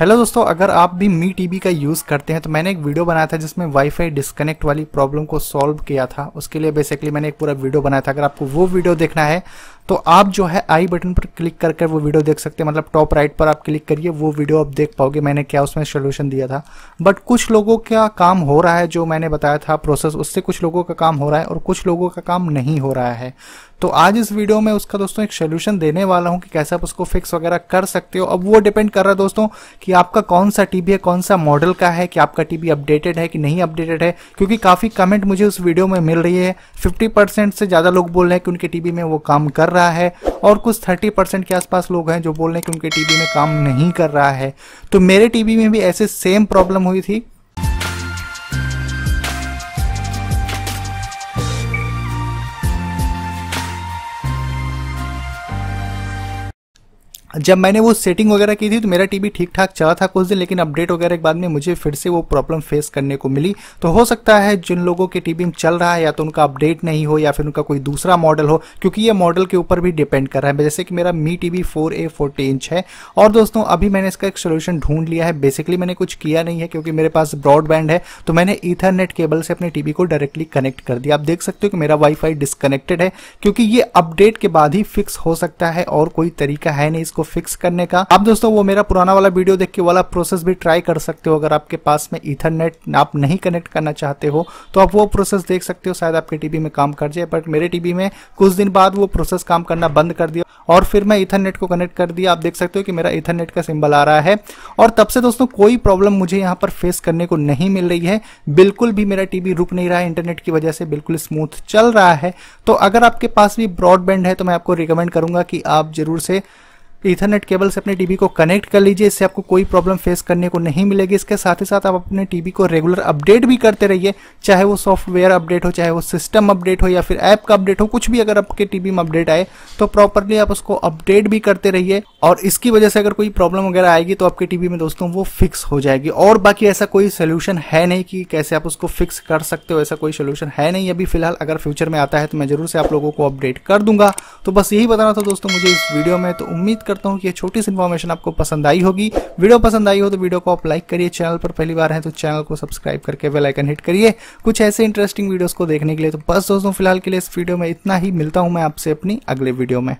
hello दोस्तों अगर आप भी मी टी का यूज़ करते हैं तो मैंने एक वीडियो बनाया था जिसमें वाईफाई डिस्कनेक्ट वाली प्रॉब्लम को सॉल्व किया था उसके लिए बेसिकली मैंने एक पूरा वीडियो बनाया था अगर आपको वो वीडियो देखना है तो आप जो है आई बटन पर क्लिक कर कर वो वीडियो देख सकते हैं मतलब टॉप राइट पर आप क्लिक करिए वो वीडियो आप देख पाओगे मैंने क्या उसमें सोल्यूशन दिया था बट कुछ लोगों का काम हो रहा है जो मैंने बताया था प्रोसेस उससे कुछ लोगों का काम हो रहा है और कुछ लोगों का काम नहीं हो रहा है तो आज इस वीडियो में उसका दोस्तों एक सोल्यूशन देने वाला हूँ कि कैसे आप उसको फिक्स वगैरह कर सकते हो अब वो डिपेंड कर रहा है दोस्तों कि आपका कौन सा टीवी है कौन सा मॉडल का है कि आपका टीवी अपडेटेड है कि नहीं अपडेटेड है क्योंकि काफ़ी कमेंट मुझे उस वीडियो में मिल रही है फिफ्टी से ज़्यादा लोग बोल रहे हैं कि उनके टीवी में वो काम कर रहा रहा है और कुछ 30 परसेंट के आसपास लोग हैं जो बोल रहे हैं कि उनके टीवी में काम नहीं कर रहा है तो मेरे टीवी में भी ऐसे सेम प्रॉब्लम हुई थी जब मैंने वो सेटिंग वगैरह की थी तो मेरा टीवी ठीक ठाक चला था कुछ दिन लेकिन अपडेट वगैरह के बाद में मुझे फिर से वो प्रॉब्लम फेस करने को मिली तो हो सकता है जिन लोगों के टीवी में चल रहा है या तो उनका अपडेट नहीं हो या फिर उनका कोई दूसरा मॉडल हो क्योंकि ये मॉडल के ऊपर भी डिपेंड कर रहा है जैसे कि मेरा Mi T V four A inch है और दोस्तों अभी मैंने इसका एक सोल्यूशन ढूंढ लिया है बेसिकली मैंने कुछ किया नहीं है क्योंकि मेरे पास ब्रॉडबैंड है तो मैंने ईथरनेट केबल से अपने टीवी को डायरेक्टली कनेक्ट कर दिया आप देख सकते हो कि मेरा वाईफाई डिस्कनेक्टेड है क्योंकि ये अपडेट के बाद ही फिक्स हो सकता है और कोई तरीका है नहीं इसको इसको फिक्स करने का आप दोस्तों वो मेरा पुराना वाला वीडियो देख के वाला प्रोसेस भी ट्राई कर सकते हो अगर आपके पास में इथरनेट आप नहीं कनेक्ट करना चाहते हो तो आप वो प्रोसेस देख सकते हो शायद आपके टीवी में काम कर जाए बट मेरे टीवी में कुछ दिन बाद वो प्रोसेस काम करना बंद कर दिया और फिर मैं इथरनेट को कनेक्ट कर दिया आप देख सकते हो कि मेरा इथरनेट का सिंबल आ रहा है और तब से दोस्तों कोई प्रॉब्लम मुझे यहाँ पर फेस करने को नहीं मिल रही है बिल्कुल भी मेरा टीवी रुक नहीं रहा है इंटरनेट की वजह से बिल्कुल स्मूथ चल रहा है तो अगर आपके पास भी ब्रॉडबैंड है तो मैं आपको रिकमेंड करूंगा कि आप जरूर से ईथरनेट केबल से अपने टीवी को कनेक्ट कर लीजिए इससे आपको कोई प्रॉब्लम फेस करने को नहीं मिलेगी इसके साथ ही साथ आप अपने टीवी को रेगुलर अपडेट भी करते रहिए चाहे वो सॉफ्टवेयर अपडेट हो चाहे वो सिस्टम अपडेट हो या फिर ऐप का अपडेट हो कुछ भी अगर आपके टीवी में अपडेट आए तो प्रॉपरली आप उसको अपडेट भी करते रहिए और इसकी वजह से अगर कोई प्रॉब्लम वगैरह आएगी तो आपके टीवी में दोस्तों वो फिक्स हो जाएगी और बाकी ऐसा कोई सोल्यूशन है नहीं कि कैसे आप उसको फिक्स कर सकते हो ऐसा कोई सोल्यूशन है नहीं अभी फिलहाल अगर फ्यूचर में आता है तो मैं जरूर से आप लोगों को अपडेट कर दूंगा तो बस यही बताना था दोस्तों मुझे इस वीडियो में तो उम्मीद करता हूँ कि ये छोटी सी इन्फॉर्मेशन आपको पसंद आई होगी वीडियो पसंद आई हो तो वीडियो को आप लाइक करिए चैनल पर पहली बार है तो चैनल को सब्सक्राइब करके बेलाइकन हिट करिए कुछ ऐसे इंटरेस्टिंग वीडियोज़ को देखने के लिए तो बस दोस्तों फिलहाल के लिए इस वीडियो में इतना ही मिलता हूँ मैं आपसे अपनी अगले वीडियो में